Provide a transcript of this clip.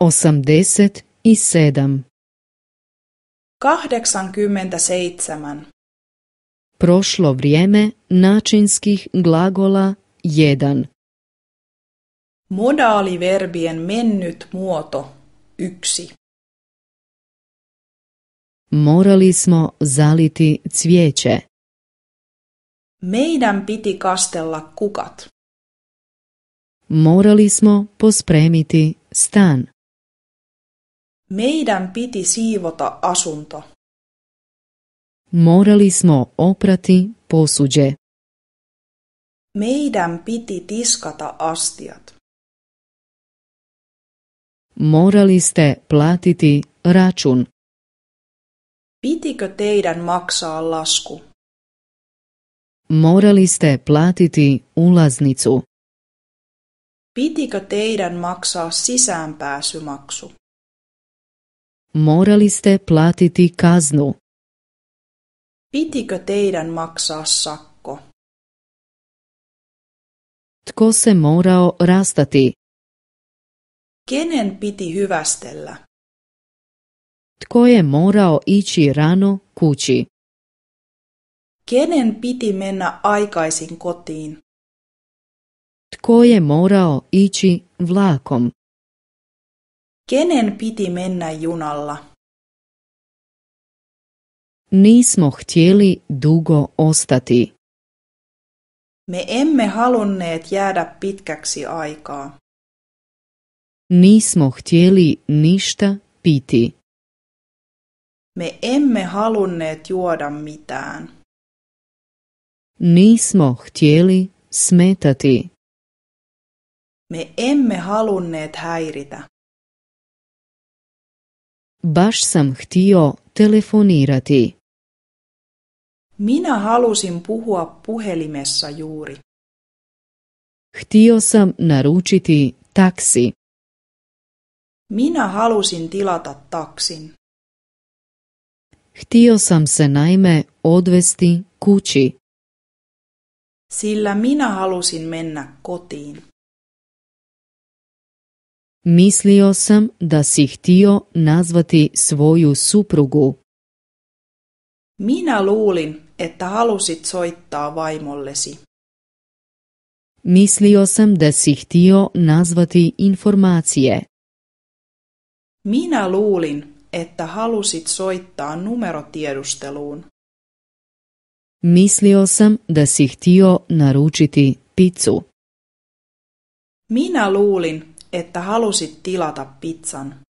Osamdeset i Prošlo vrijeme načinskih glagola 1. Modaaliverbien mennyt muoto 1. Morali smo zaliti cvijeće. Meidän piti kastella kukat. Morali smo pospremiti stan. Meidän piti siivota asunto. Morali smo oprati posuđe. Meidän piti tiskata astiat. Morali ste platiti račun. Pitikö teidän maksaa lasku? Morali ste platiti ulaznicu. Pitikö teidän maksaa sisäänpääsymaksu? morali ste platiti kaznu. Pitikö teidän maksaa sakko? Tko se morao rastati? Kenen piti hyvästellä? Tko je morao ići rano kući? Kenen piti mennä aikaisin kotiin? Tko je morao ići vlakom? Kenen piti mennä junalla? Nismo htjeli dugo ostati. Me emme halunneet jäädä pitkäksi aikaa. Nismo htjeli ništa piti. Me emme halunneet juoda mitään. Nismo htjeli smetati. Me emme halunneet häiritä. Baš sam htio telefonirati. Minä halusin puhua puhelimessa juuri. Htio sam naručiti taksi. Minä halusin tilata taksin. Htio sam se naime odvesti kući. Sillä minä halusin mennä kotiin. Mislio sam da si htio nazvati svoju suprugu. Mina luulin, että halusit soittaa vaimollesi. Mislio sam da si htio nazvati informacije. Mina luulin, että halusit soittaa numerotiedusteluun. Mislio sam da si htio naručiti picu. Mina luulin, että halusit tilata pizzan.